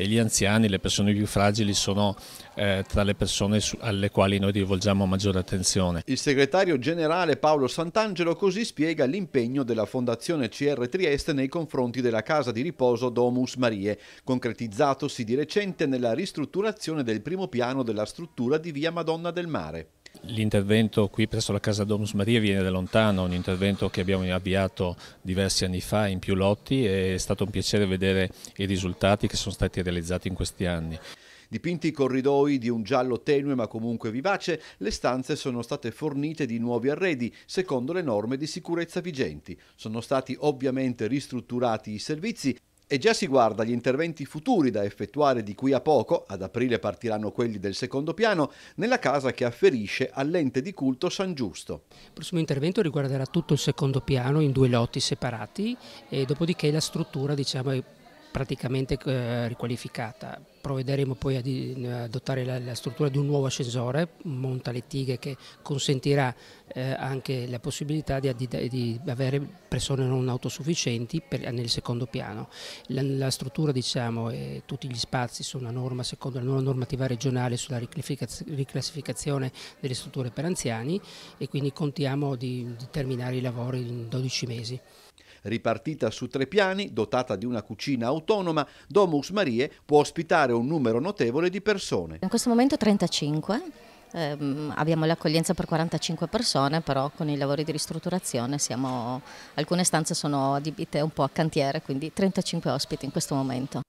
e gli anziani, le persone più fragili sono eh, tra le persone alle quali noi rivolgiamo maggiore attenzione. Il segretario generale Paolo Sant'Angelo così spiega l'impegno della Fondazione CR Trieste nei confronti della casa di riposo Domus Marie, concretizzatosi di recente nella ristrutturazione del primo piano della struttura di via Madonna del Mare. L'intervento qui presso la Casa Domus Maria viene da lontano, un intervento che abbiamo avviato diversi anni fa in più lotti e è stato un piacere vedere i risultati che sono stati realizzati in questi anni. Dipinti i corridoi di un giallo tenue ma comunque vivace, le stanze sono state fornite di nuovi arredi secondo le norme di sicurezza vigenti. Sono stati ovviamente ristrutturati i servizi e già si guarda gli interventi futuri da effettuare di qui a poco, ad aprile partiranno quelli del secondo piano, nella casa che afferisce all'ente di culto San Giusto. Il prossimo intervento riguarderà tutto il secondo piano in due lotti separati e dopodiché la struttura diciamo, praticamente eh, riqualificata. Provvederemo poi a adottare la, la, struttura di un nuovo ascensore, monta le tighe, che consentirà eh, anche la possibilità di, di, di, avere persone non autosufficienti per, nel secondo piano. La, la struttura diciamo, e tutti gli spazi sono a norma secondo la nuova normativa regionale sulla riclassificazione delle strutture per anziani e quindi contiamo di, di terminare i lavori in 12 mesi. Ripartita su tre piani, dotata di una cucina autonoma, Domus Marie può ospitare un numero notevole di persone. In questo momento 35. Eh, abbiamo l'accoglienza per 45 persone, però con i lavori di ristrutturazione siamo, alcune stanze sono adibite un po' a cantiere, quindi 35 ospiti in questo momento.